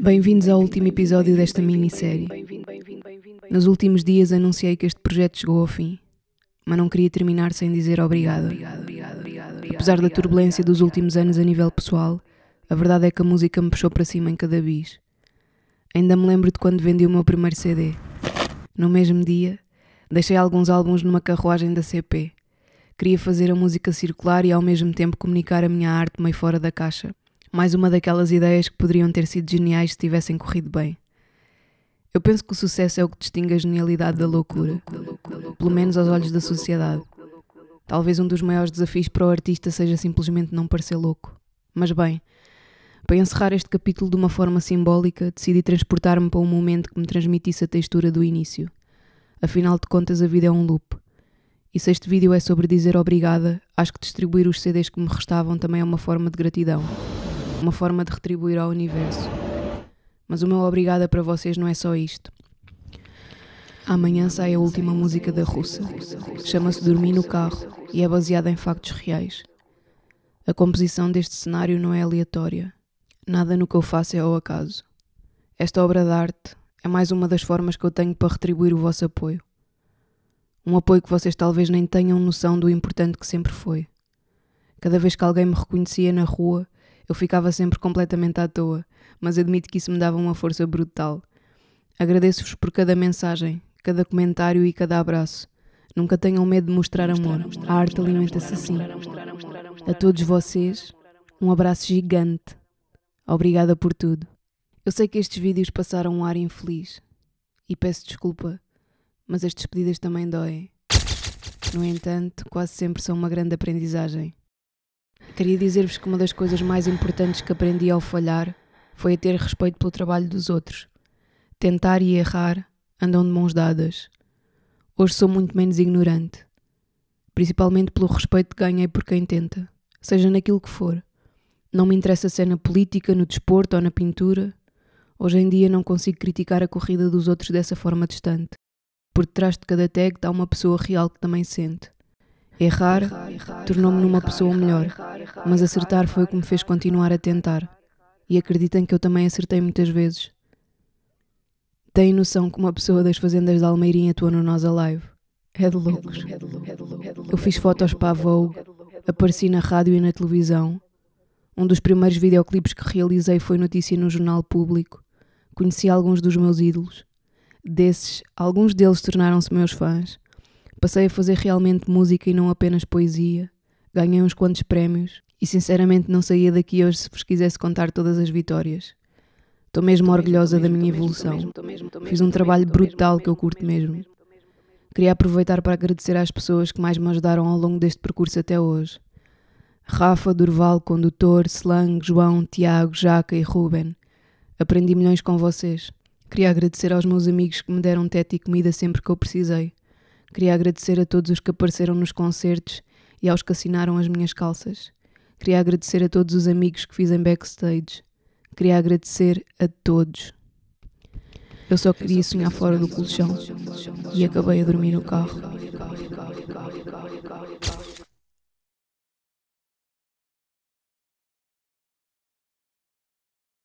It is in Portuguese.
Bem-vindos ao último episódio desta minissérie. Nos últimos dias anunciei que este projeto chegou ao fim, mas não queria terminar sem dizer obrigado. Apesar da turbulência dos últimos anos a nível pessoal, a verdade é que a música me puxou para cima em cada bis. Ainda me lembro de quando vendi o meu primeiro CD. No mesmo dia, deixei alguns álbuns numa carruagem da CP. Queria fazer a música circular e ao mesmo tempo comunicar a minha arte meio fora da caixa. Mais uma daquelas ideias que poderiam ter sido geniais se tivessem corrido bem. Eu penso que o sucesso é o que distingue a genialidade da loucura, pelo menos aos olhos da sociedade. Talvez um dos maiores desafios para o artista seja simplesmente não parecer louco. Mas bem, para encerrar este capítulo de uma forma simbólica, decidi transportar-me para um momento que me transmitisse a textura do início. Afinal de contas, a vida é um loop. E se este vídeo é sobre dizer obrigada, acho que distribuir os CDs que me restavam também é uma forma de gratidão uma forma de retribuir ao universo. Mas o meu obrigada para vocês não é só isto. Amanhã sai a última música da russa. Chama-se Dormir no Carro e é baseada em factos reais. A composição deste cenário não é aleatória. Nada no que eu faço é ao acaso. Esta obra de arte é mais uma das formas que eu tenho para retribuir o vosso apoio. Um apoio que vocês talvez nem tenham noção do importante que sempre foi. Cada vez que alguém me reconhecia na rua, eu ficava sempre completamente à toa, mas admito que isso me dava uma força brutal. Agradeço-vos por cada mensagem, cada comentário e cada abraço. Nunca tenham medo de mostrar amor. A arte alimenta-se assim. A todos vocês, um abraço gigante. Obrigada por tudo. Eu sei que estes vídeos passaram um ar infeliz e peço desculpa, mas as despedidas também doem. No entanto, quase sempre são uma grande aprendizagem. Queria dizer-vos que uma das coisas mais importantes que aprendi ao falhar foi a ter respeito pelo trabalho dos outros. Tentar e errar andam de mãos dadas. Hoje sou muito menos ignorante, principalmente pelo respeito que ganhei por quem tenta, seja naquilo que for. Não me interessa é na política, no desporto ou na pintura. Hoje em dia não consigo criticar a corrida dos outros dessa forma distante. Por detrás de cada tag está uma pessoa real que também sente. Errar tornou-me numa pessoa melhor, mas acertar foi o que me fez continuar a tentar. E acreditem que eu também acertei muitas vezes. Tem noção que uma pessoa das fazendas da Almeirinha atua no Nós Alive? É de loucos. Eu fiz fotos para a Vogue, apareci na rádio e na televisão. Um dos primeiros videoclipes que realizei foi notícia no jornal público. Conheci alguns dos meus ídolos. Desses, alguns deles tornaram-se meus fãs Passei a fazer realmente música e não apenas poesia. Ganhei uns quantos prémios e sinceramente não saía daqui hoje se vos quisesse contar todas as vitórias. Estou mesmo orgulhosa da minha evolução. Fiz um trabalho brutal que eu curto mesmo. Queria aproveitar para agradecer às pessoas que mais me ajudaram ao longo deste percurso até hoje. Rafa, Durval, Condutor, Slang, João, Tiago, Jaca e Ruben. Aprendi milhões com vocês. Queria agradecer aos meus amigos que me deram teto e comida sempre que eu precisei. Queria agradecer a todos os que apareceram nos concertos e aos que assinaram as minhas calças. Queria agradecer a todos os amigos que fiz em backstage. Queria agradecer a todos. Eu só queria sonhar fora do colchão e acabei a dormir no carro.